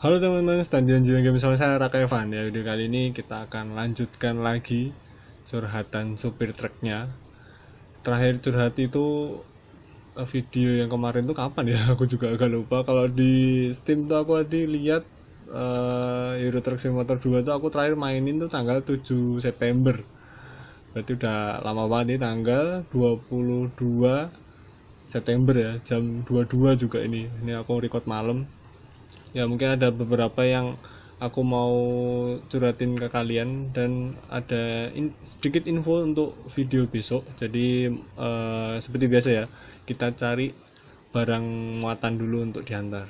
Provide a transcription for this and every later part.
Halo teman-teman, Standian Jilang Game sama saya Raka Evan ya. Video kali ini kita akan lanjutkan lagi curhatan supir truknya. Terakhir curhat itu eh, video yang kemarin tuh kapan ya? Aku juga agak lupa. Kalau di Steam tuh aku tadi lihat uh, Euro Truck Simulator 2 tuh aku terakhir mainin tuh tanggal 7 September. Berarti udah lama banget nih tanggal 22 September ya, jam 22 juga ini. Ini aku record malam ya mungkin ada beberapa yang aku mau curhatin ke kalian dan ada in, sedikit info untuk video besok jadi uh, seperti biasa ya kita cari barang muatan dulu untuk diantar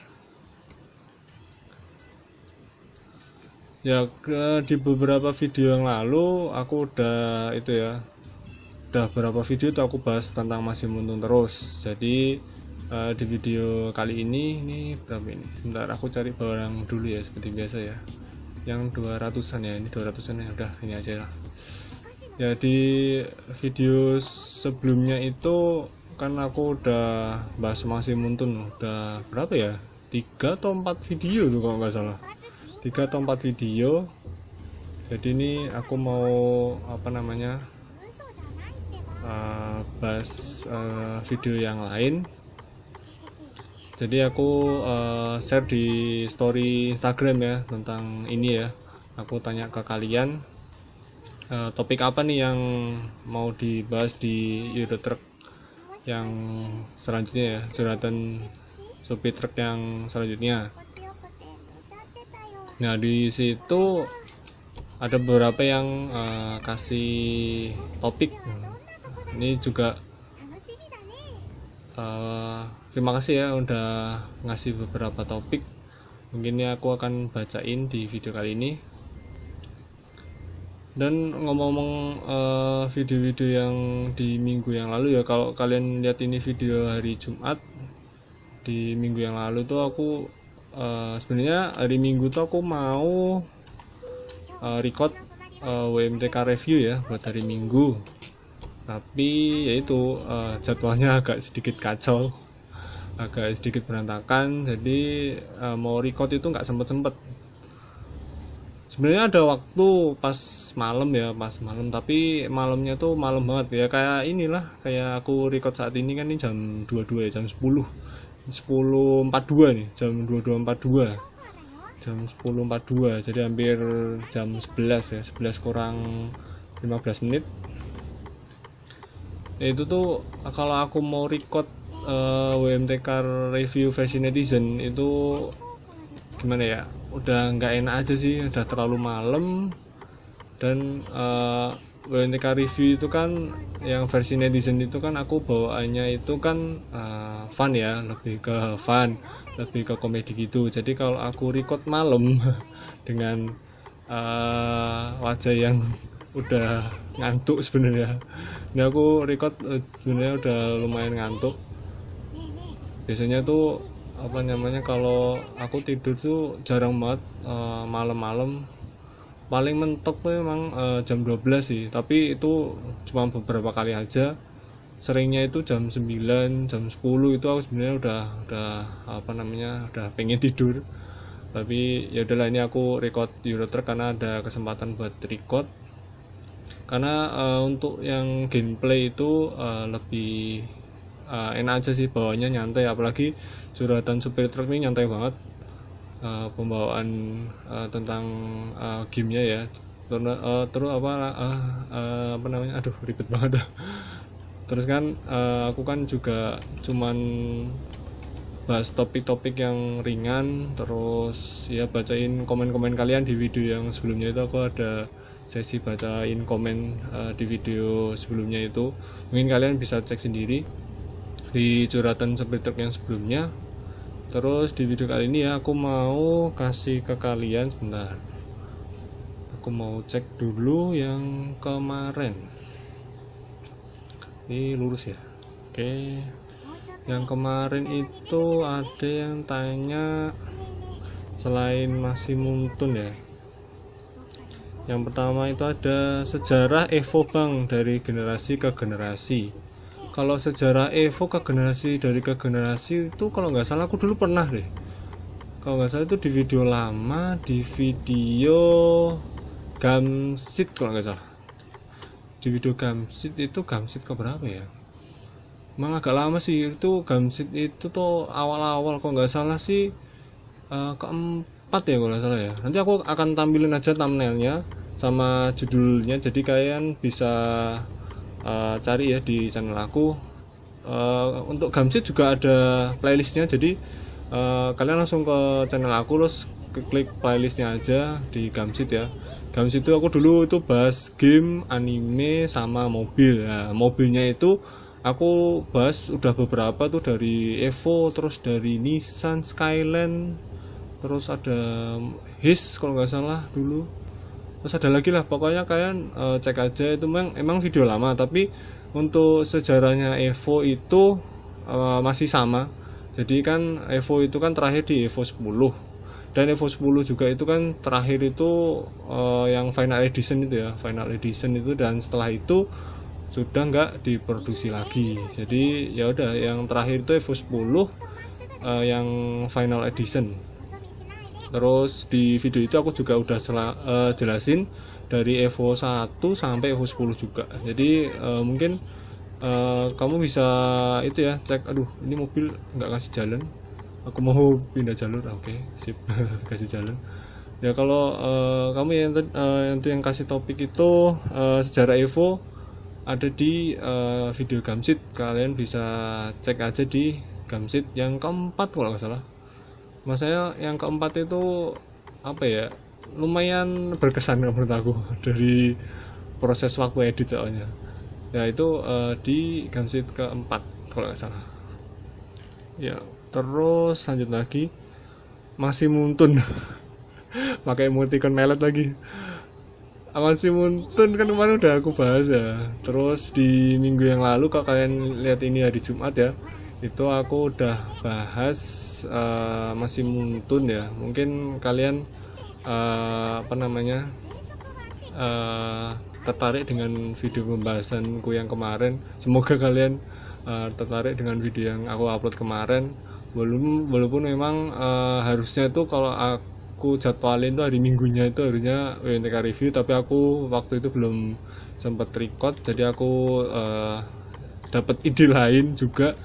ya ke, di beberapa video yang lalu aku udah itu ya udah beberapa video tuh aku bahas tentang masih muntung terus jadi uh, di video kali ini ini berapa ini sebentar aku cari barang dulu ya seperti biasa ya yang 200an ya ini 200an ya udah ini aja lah ya video sebelumnya itu kan aku udah bahas masih muntun udah berapa ya 3 atau 4 video tuh kalau nggak salah 3 atau 4 video jadi ini aku mau apa namanya uh, bahas uh, video yang lain jadi aku uh, share di story Instagram ya tentang ini ya aku tanya ke kalian uh, topik apa nih yang mau dibahas di Euro Truck yang selanjutnya ya Jonathan supir truk yang selanjutnya nah di situ ada beberapa yang uh, kasih topik ini juga uh, terima kasih ya udah ngasih beberapa topik mungkin ini ya aku akan bacain di video kali ini dan ngomong-ngomong video eh, video-video yang di minggu yang lalu ya kalau kalian lihat ini video hari Jumat di minggu yang lalu tuh aku uh, sebenarnya hari Minggu tuh aku mau uh, record uh, WMTK review ya buat hari Minggu tapi yaitu uh, jadwalnya agak sedikit kacau agak sedikit berantakan jadi e, mau record itu nggak sempet sempet sebenarnya ada waktu pas malam ya pas malam tapi malamnya tuh malam banget ya kayak inilah kayak aku record saat ini kan ini jam 22 ya jam 10 10.42 nih jam 22.42 jam 10.42 jadi hampir jam 11 ya 11 kurang 15 menit itu tuh kalau aku mau record uh, eh, WMT Car Review versi netizen itu gimana ya udah nggak enak aja sih udah terlalu malam dan uh, eh, WMT Car Review itu kan yang versi netizen itu kan aku bawaannya itu kan uh, fun ya lebih ke fun lebih ke komedi gitu jadi kalau aku record malam dengan uh, wajah yang udah ngantuk sebenarnya ini aku record sebenarnya udah lumayan ngantuk biasanya tuh apa namanya kalau aku tidur tuh jarang banget uh, malam-malam paling mentok tuh emang uh, jam 12 sih tapi itu cuma beberapa kali aja seringnya itu jam 9 jam 10 itu aku sebenarnya udah udah apa namanya udah pengen tidur tapi ya udahlah ini aku record Eurotruck karena ada kesempatan buat record karena uh, untuk yang gameplay itu uh, lebih uh, enak aja sih bawahnya nyantai apalagi suratan supir truk ini nyantai banget uh, pembawaan uh, tentang uh, gamenya ya terus, uh, terus apa uh, uh, apa namanya aduh ribet banget terus kan uh, aku kan juga cuman bahas topik-topik yang ringan terus ya bacain komen-komen kalian di video yang sebelumnya itu aku ada sesi bacain komen uh, di video sebelumnya itu mungkin kalian bisa cek sendiri di curhatan seperti truk yang sebelumnya terus di video kali ini ya aku mau kasih ke kalian sebentar aku mau cek dulu yang kemarin ini lurus ya oke yang kemarin itu ada yang tanya selain masih muntun ya yang pertama itu ada sejarah Evo bang dari generasi ke generasi kalau sejarah Evo ke generasi dari ke generasi itu kalau nggak salah aku dulu pernah deh kalau nggak salah itu di video lama di video Gamsit kalau nggak salah di video Gamsit itu Gamsit ke berapa ya malah agak lama sih itu Gamsit itu tuh awal-awal kalau nggak salah sih uh, keempat ya kalau nggak salah ya nanti aku akan tampilin aja thumbnailnya sama judulnya jadi kalian bisa uh, cari ya di channel aku uh, untuk Gamsit juga ada playlistnya jadi uh, kalian langsung ke channel aku terus klik playlistnya aja di Gamsit ya Gamsit itu aku dulu itu bahas game anime sama mobil nah, mobilnya itu aku bahas udah beberapa tuh dari Evo terus dari Nissan Skyline terus ada His kalau nggak salah dulu terus ada lagi lah pokoknya kalian e, cek aja itu memang emang video lama tapi untuk sejarahnya Evo itu e, masih sama jadi kan Evo itu kan terakhir di Evo 10 dan Evo 10 juga itu kan terakhir itu e, yang final edition itu ya final edition itu dan setelah itu sudah nggak diproduksi lagi jadi ya udah yang terakhir itu Evo 10 uh, yang final edition terus di video itu aku juga udah sel- uh, eh, jelasin dari Evo 1 sampai Evo 10 juga jadi uh, mungkin uh, kamu bisa itu ya cek aduh ini mobil nggak kasih jalan aku mau pindah jalur ah, oke okay, sip kasih jalan ya kalau uh, kamu yang uh, yang, yang kasih topik itu uh, sejarah Evo ada di uh, video Gamsit kalian bisa cek aja di Gamsit yang keempat kalau nggak salah mas yang keempat itu apa ya lumayan berkesan menurut aku dari proses waktu edit soalnya yaitu uh, di gamsit keempat kalau nggak salah ya terus lanjut lagi masih muntun pakai multicon melet lagi masih muntun kan kemarin udah aku bahas ya terus di minggu yang lalu kalau kalian lihat ini hari Jumat ya itu aku udah bahas uh, masih muntun ya mungkin kalian uh, apa namanya uh, tertarik dengan video pembahasanku yang kemarin semoga kalian uh, tertarik dengan video yang aku upload kemarin belum walaupun memang uh, harusnya itu kalau aku jadwalin tuh hari minggunya itu harusnya WNTK review tapi aku waktu itu belum sempat record jadi aku uh, dapat ide lain juga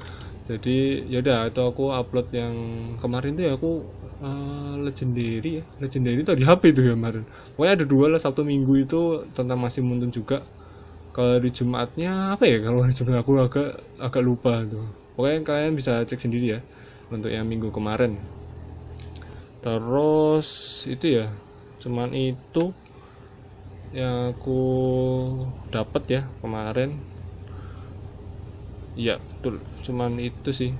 jadi yaudah itu aku upload yang kemarin tuh ya aku uh, legendary ya legendary itu di HP itu ya kemarin pokoknya ada dua lah Sabtu Minggu itu tentang masih muntun juga kalau di Jumatnya apa ya kalau di Jumat aku agak agak lupa tuh pokoknya kalian bisa cek sendiri ya untuk yang minggu kemarin terus itu ya cuman itu yang aku dapat ya kemarin Iya betul cuman itu sih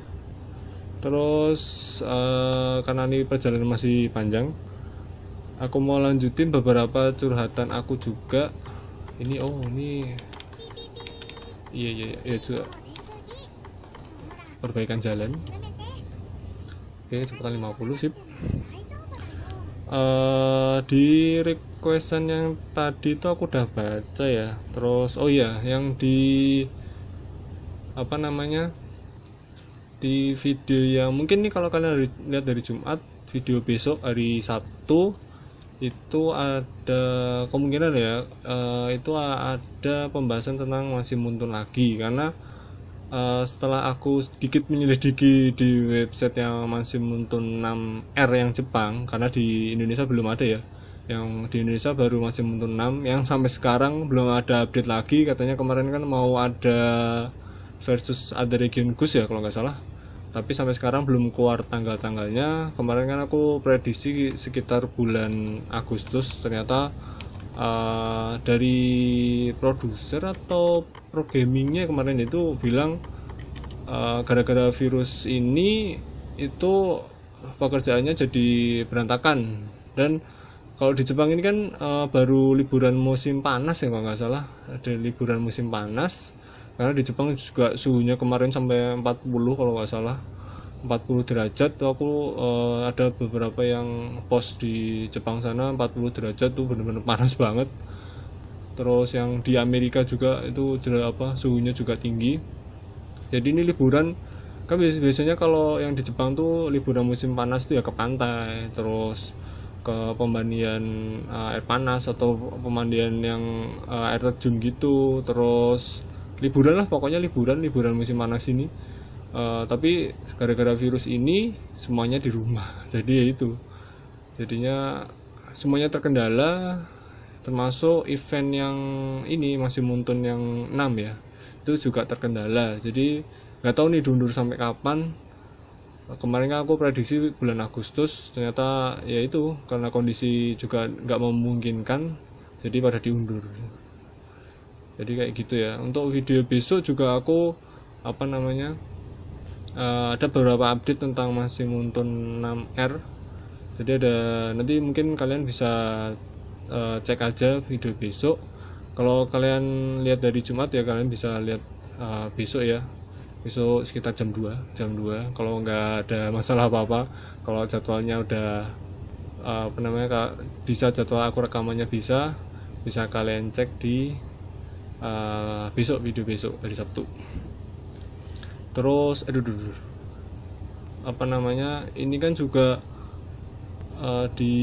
terus uh, karena ini perjalanan masih panjang aku mau lanjutin beberapa curhatan aku juga ini oh ini iya iya iya juga perbaikan jalan oke cepetan 50 sip uh, di requestan yang tadi itu aku udah baca ya terus oh iya yang di apa namanya di video yang mungkin nih kalau kalian lihat dari Jumat video besok hari Sabtu itu ada kemungkinan ya uh, itu ada pembahasan tentang masih muntun lagi karena uh, setelah aku sedikit menyelidiki di website yang masih muntun 6R yang Jepang karena di Indonesia belum ada ya yang di Indonesia baru masih muntun 6 yang sampai sekarang belum ada update lagi katanya kemarin kan mau ada versus ada region Gus ya kalau nggak salah tapi sampai sekarang belum keluar tanggal-tanggalnya kemarin kan aku prediksi sekitar bulan Agustus ternyata uh, dari produser atau pro gamingnya kemarin itu bilang eh, gara-gara uh, virus ini itu pekerjaannya jadi berantakan dan kalau di Jepang ini kan uh, baru liburan musim panas ya kalau nggak salah ada liburan musim panas karena di Jepang juga suhunya kemarin sampai 40 kalau nggak salah 40 derajat tuh aku uh, ada beberapa yang pos di Jepang sana 40 derajat tuh bener-bener panas banget terus yang di Amerika juga itu apa suhunya juga tinggi jadi ini liburan kan biasanya kalau yang di Jepang tuh liburan musim panas tuh ya ke pantai terus ke pemandian uh, air panas atau pemandian yang uh, air terjun gitu terus liburan lah pokoknya liburan liburan musim panas ini uh, tapi gara-gara virus ini semuanya di rumah jadi ya itu jadinya semuanya terkendala termasuk event yang ini masih muntun yang 6 ya itu juga terkendala jadi nggak tahu nih diundur sampai kapan kemarin kan aku prediksi bulan Agustus ternyata ya itu karena kondisi juga nggak memungkinkan jadi pada diundur jadi kayak gitu ya untuk video besok juga aku apa namanya uh, ada beberapa update tentang masih Muntun 6R jadi ada nanti mungkin kalian bisa uh, cek aja video besok kalau kalian lihat dari Jumat ya kalian bisa lihat uh, besok ya besok sekitar jam 2 jam 2 kalau nggak ada masalah apa-apa kalau jadwalnya udah uh, apa namanya bisa jadwal aku rekamannya bisa bisa kalian cek di uh, besok video besok hari Sabtu terus aduh, aduh, aduh apa namanya ini kan juga uh, di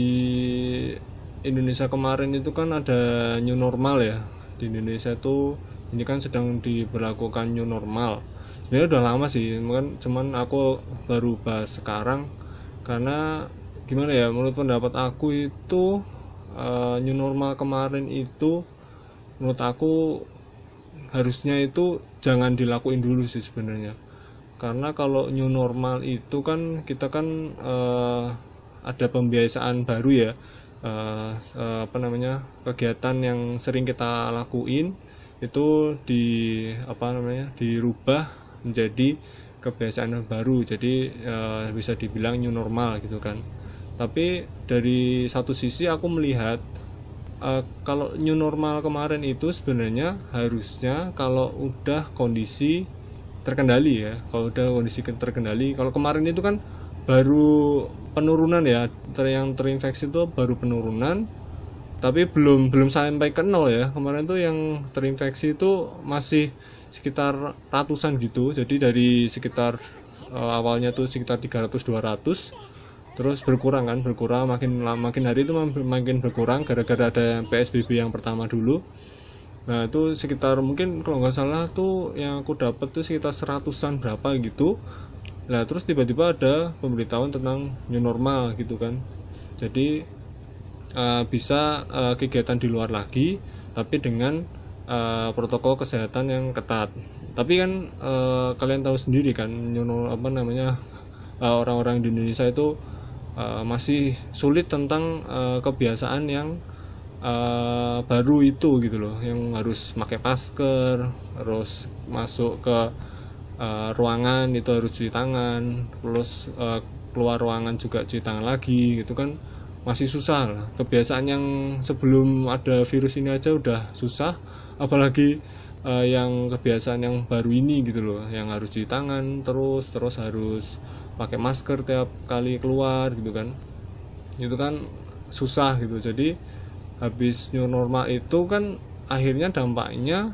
Indonesia kemarin itu kan ada new normal ya di Indonesia itu ini kan sedang diberlakukan new normal Ini udah lama sih cuman cuman aku baru bahas sekarang karena gimana ya menurut pendapat aku itu uh, new normal kemarin itu menurut aku harusnya itu jangan dilakuin dulu sih sebenarnya karena kalau new normal itu kan kita kan uh, ada pembiasaan baru ya uh, uh, apa namanya kegiatan yang sering kita lakuin itu di apa namanya dirubah menjadi kebiasaan baru jadi uh, bisa dibilang new normal gitu kan tapi dari satu sisi aku melihat Eh, kalau new normal kemarin itu sebenarnya harusnya kalau udah kondisi terkendali ya kalau udah kondisi terkendali kalau kemarin itu kan baru penurunan ya ter yang terinfeksi itu baru penurunan tapi belum belum sampai ke nol ya kemarin tuh yang terinfeksi itu masih sekitar ratusan gitu jadi dari sekitar uh, awalnya tuh sekitar 300 200 terus berkurang kan berkurang makin lama makin hari itu makin berkurang gara-gara ada PSBB yang pertama dulu nah itu sekitar mungkin kalau nggak salah tuh yang aku dapat tuh sekitar seratusan berapa gitu nah terus tiba-tiba ada pemberitahuan tentang new normal gitu kan jadi uh, bisa uh, kegiatan di luar lagi tapi dengan uh, protokol kesehatan yang ketat tapi kan uh, kalian tahu sendiri kan new normal apa namanya orang-orang uh, orang -orang di Indonesia itu uh, masih sulit tentang uh, kebiasaan yang uh, baru itu gitu loh yang harus pakai masker harus masuk ke uh, ruangan itu harus cuci tangan terus uh, keluar ruangan juga cuci tangan lagi gitu kan masih susah lah kebiasaan yang sebelum ada virus ini aja udah susah apalagi uh, yang kebiasaan yang baru ini gitu loh yang harus cuci tangan terus terus harus pakai masker tiap kali keluar gitu kan itu kan susah gitu jadi habis new normal itu kan akhirnya dampaknya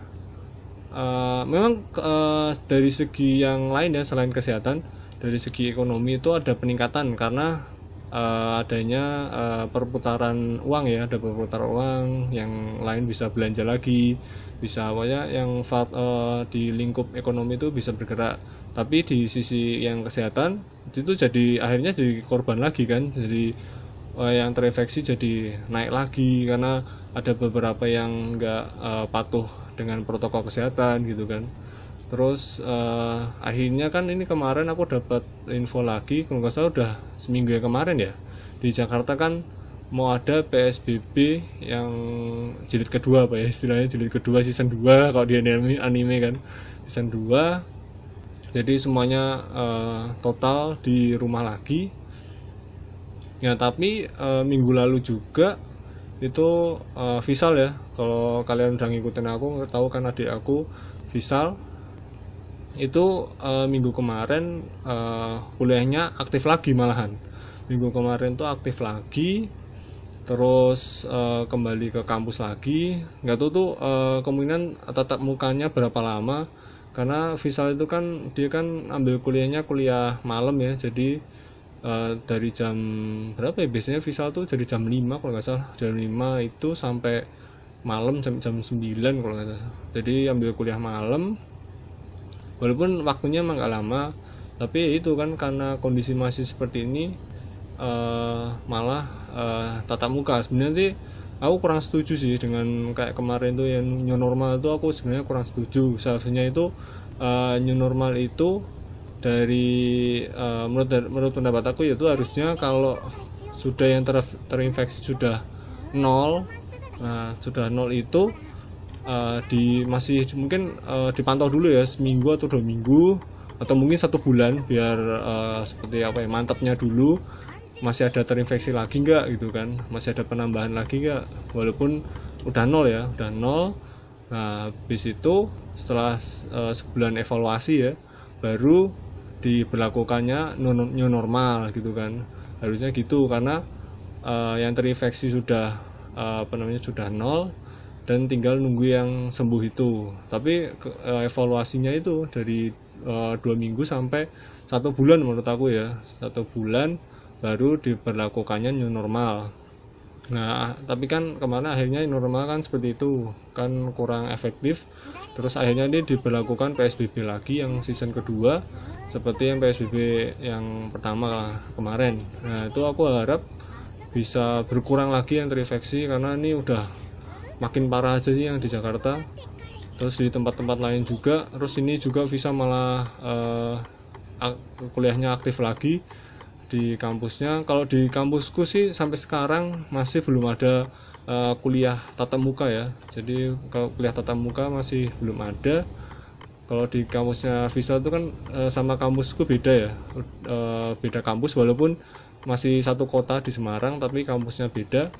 uh, memang uh, dari segi yang lain ya selain kesehatan dari segi ekonomi itu ada peningkatan karena uh, adanya uh, perputaran uang ya ada perputaran uang yang lain bisa belanja lagi bisa apa ya, yang uh, di lingkup ekonomi itu bisa bergerak tapi di sisi yang kesehatan itu jadi akhirnya jadi korban lagi kan jadi uh, yang terinfeksi jadi naik lagi karena ada beberapa yang nggak uh, patuh dengan protokol kesehatan gitu kan terus uh, akhirnya kan ini kemarin aku dapat info lagi kalau nggak salah udah seminggu yang kemarin ya di Jakarta kan mau ada PSBB yang jilid kedua apa ya istilahnya jilid kedua season 2 kalau di anime, anime kan season 2 jadi semuanya uh, total di rumah lagi ya tapi uh, minggu lalu juga itu uh, Visal ya kalau kalian udah ngikutin aku tahu kan adik aku Visal itu e, minggu kemarin e, kuliahnya aktif lagi malahan minggu kemarin tuh aktif lagi terus e, kembali ke kampus lagi nggak tahu tuh e, kemungkinan tatap mukanya berapa lama karena Visal itu kan dia kan ambil kuliahnya kuliah malam ya jadi e, dari jam berapa ya biasanya Visal tuh dari jam 5 kalau nggak salah jam 5 itu sampai malam jam jam 9 kalau nggak salah jadi ambil kuliah malam walaupun waktunya emang gak lama tapi ya itu kan karena kondisi masih seperti ini uh, malah uh, tatap muka sebenarnya sih aku kurang setuju sih dengan kayak kemarin tuh yang new normal itu aku sebenarnya kurang setuju seharusnya itu uh, new normal itu dari uh, menurut menurut pendapat aku yaitu harusnya kalau sudah yang ter, terinfeksi sudah nol nah sudah nol itu uh, di masih mungkin uh, dipantau dulu ya seminggu atau dua minggu atau mungkin satu bulan biar uh, seperti apa ya mantapnya dulu masih ada terinfeksi lagi nggak gitu kan masih ada penambahan lagi nggak walaupun udah nol ya udah nol nah habis itu setelah uh, sebulan evaluasi ya baru diberlakukannya new normal gitu kan harusnya gitu karena uh, yang terinfeksi sudah uh, apa namanya sudah nol dan tinggal nunggu yang sembuh itu tapi uh, evaluasinya itu dari uh, dua minggu sampai satu bulan menurut aku ya satu bulan baru diberlakukannya new normal nah tapi kan kemana akhirnya new normal kan seperti itu kan kurang efektif terus akhirnya ini diberlakukan PSBB lagi yang season kedua seperti yang PSBB yang pertama kemarin nah itu aku harap bisa berkurang lagi yang terinfeksi karena ini udah makin parah aja sih yang di Jakarta terus di tempat-tempat lain juga terus ini juga Visa malah uh, kuliahnya aktif lagi di kampusnya kalau di kampusku sih sampai sekarang masih belum ada uh, kuliah tatap muka ya jadi kalau kuliah tatap muka masih belum ada kalau di kampusnya Visa itu kan uh, sama kampusku beda ya uh, beda kampus walaupun masih satu kota di Semarang tapi kampusnya beda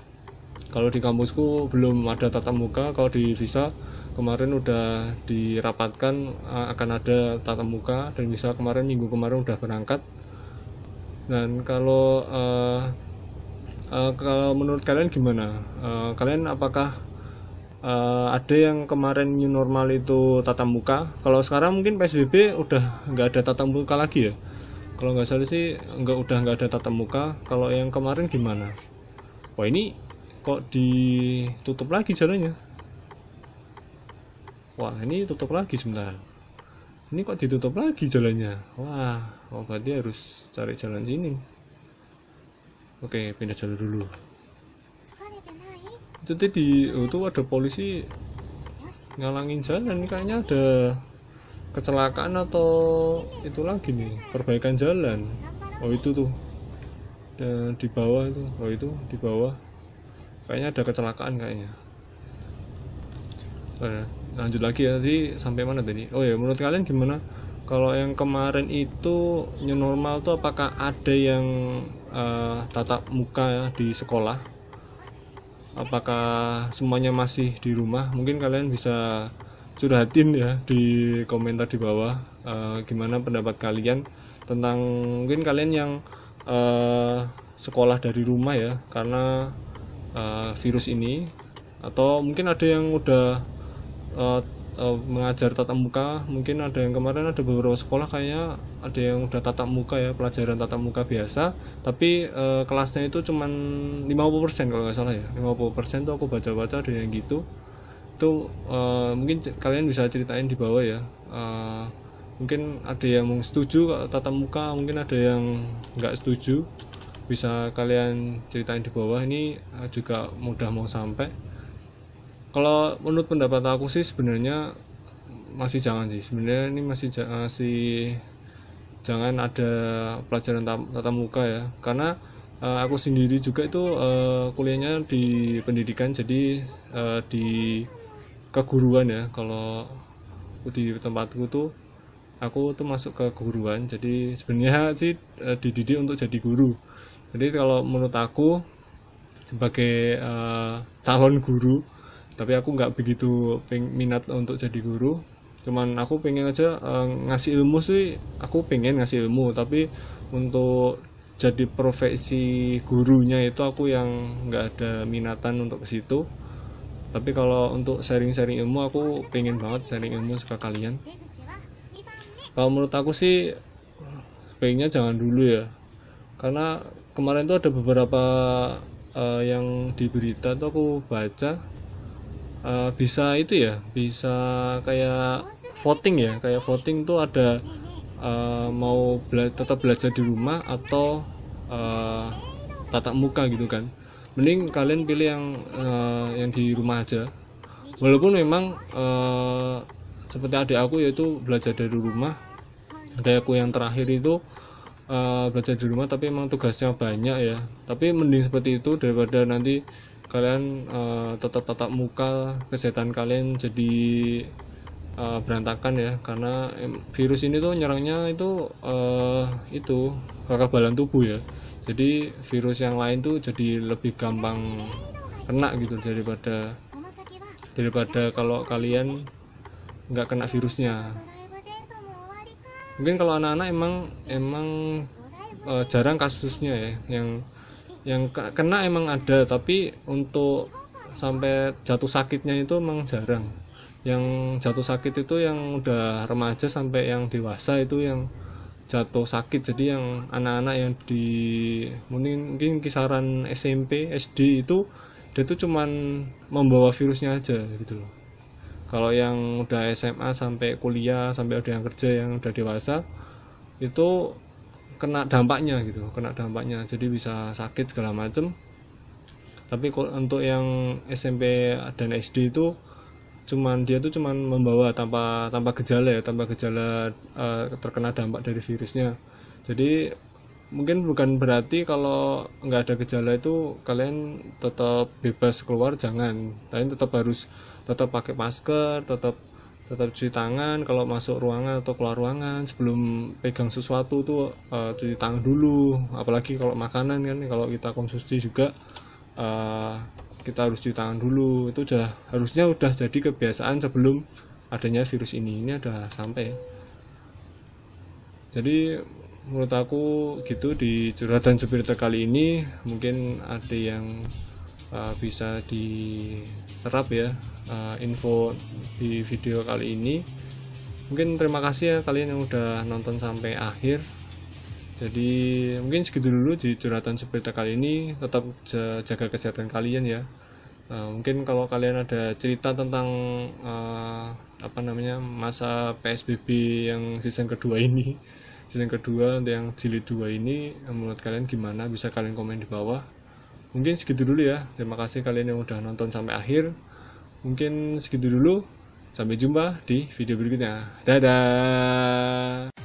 kalau di kampusku belum ada tatap muka kalau di visa kemarin udah dirapatkan eh, akan ada tatap muka dan Visa kemarin minggu kemarin udah berangkat dan kalau uh, uh, kalau menurut kalian gimana uh, kalian apakah uh, ada yang kemarin new normal itu tatap muka kalau sekarang mungkin psbb udah nggak ada tatap muka lagi ya kalau nggak salah sih nggak udah nggak ada tatap muka kalau yang kemarin gimana wah ini kok ditutup lagi jalannya wah ini tutup lagi sebentar ini kok ditutup lagi jalannya wah oh berarti harus cari jalan sini oke pindah jalur dulu itu tadi oh, itu ada polisi ngalangin jalan kayaknya ada kecelakaan atau itu lagi nih perbaikan jalan oh itu tuh dan di bawah itu oh itu di bawah kayaknya ada kecelakaan kayaknya lanjut lagi ya tadi sampai mana tadi oh ya menurut kalian gimana kalau yang kemarin itu new normal tuh apakah ada yang uh, tatap muka di sekolah apakah semuanya masih di rumah mungkin kalian bisa curhatin ya di komentar di bawah uh, gimana pendapat kalian tentang mungkin kalian yang uh, sekolah dari rumah ya karena uh, virus ini atau mungkin ada yang udah uh, uh, mengajar tatap muka mungkin ada yang kemarin ada beberapa sekolah kayaknya ada yang udah tatap muka ya pelajaran tatap muka biasa tapi uh, kelasnya itu cuman 50% kalau nggak salah ya 50% tuh aku baca-baca ada yang gitu itu uh, mungkin kalian bisa ceritain di bawah ya uh, mungkin ada yang setuju tatap muka mungkin ada yang nggak setuju bisa kalian ceritain di bawah ini eh, juga mudah mau sampai kalau menurut pendapat aku sih sebenarnya masih jangan sih sebenarnya ini masih masih jangan ada pelajaran tatap muka ya karena uh, aku sendiri juga itu uh, kuliahnya di pendidikan jadi uh, di keguruan ya kalau di tempatku tuh aku tuh masuk ke keguruan jadi sebenarnya sih dididik untuk jadi guru jadi kalau menurut aku sebagai uh, calon guru tapi aku nggak begitu minat untuk jadi guru cuman aku pengen aja uh, ngasih ilmu sih aku pengen ngasih ilmu tapi untuk jadi profesi gurunya itu aku yang nggak ada minatan untuk ke situ tapi kalau untuk sharing-sharing ilmu aku pengen banget sharing ilmu ke kalian kalau menurut aku sih pengennya jangan dulu ya karena kemarin tuh ada beberapa uh, yang di berita tuh aku baca uh, bisa itu ya bisa kayak voting ya kayak voting tuh ada uh, mau bela tetap belajar di rumah atau uh, tatap muka gitu kan mending kalian pilih yang uh, yang di rumah aja walaupun memang uh, seperti adik aku yaitu belajar dari rumah ada aku yang terakhir itu Eh, belajar di rumah tapi emang tugasnya banyak ya tapi mending seperti itu daripada nanti kalian uh, tetap tatap muka kesehatan kalian jadi uh, berantakan ya karena virus ini tuh nyerangnya itu uh, itu kekebalan tubuh ya jadi virus yang lain tuh jadi lebih gampang kena gitu daripada daripada kalau kalian nggak kena virusnya mungkin kalau anak-anak emang emang uh, jarang kasusnya ya yang yang kena emang ada tapi untuk sampai jatuh sakitnya itu emang jarang yang jatuh sakit itu yang udah remaja sampai yang dewasa itu yang jatuh sakit jadi yang anak-anak yang di mungkin, mungkin kisaran SMP SD itu dia tuh cuman membawa virusnya aja gitu loh kalau yang udah SMA sampai kuliah sampai udah yang kerja yang udah dewasa itu kena dampaknya gitu kena dampaknya jadi bisa sakit segala macem tapi untuk yang SMP dan SD itu cuman dia tuh cuman membawa tanpa tanpa gejala ya tanpa gejala uh, terkena dampak dari virusnya jadi mungkin bukan berarti kalau nggak ada gejala itu kalian tetap bebas keluar jangan kalian tetap harus tetap pakai masker tetap tetap cuci tangan kalau masuk ruangan atau keluar ruangan sebelum pegang sesuatu tuh eh, uh, cuci tangan dulu apalagi kalau makanan kan kalau kita konsumsi juga uh, kita harus cuci tangan dulu itu udah harusnya udah jadi kebiasaan sebelum adanya virus ini ini ada sampai jadi menurut aku gitu di curhatan supir terkali ini mungkin ada yang uh, bisa diserap ya uh, info di video kali ini mungkin terima kasih ya kalian yang udah nonton sampai akhir jadi mungkin segitu dulu di curhatan supir kali ini tetap jaga kesehatan kalian ya uh, mungkin kalau kalian ada cerita tentang uh, apa namanya masa PSBB yang season kedua ini season kedua untuk yang jilid dua ini menurut kalian gimana bisa kalian komen di bawah mungkin segitu dulu ya terima kasih kalian yang udah nonton sampai akhir mungkin segitu dulu sampai jumpa di video berikutnya dadah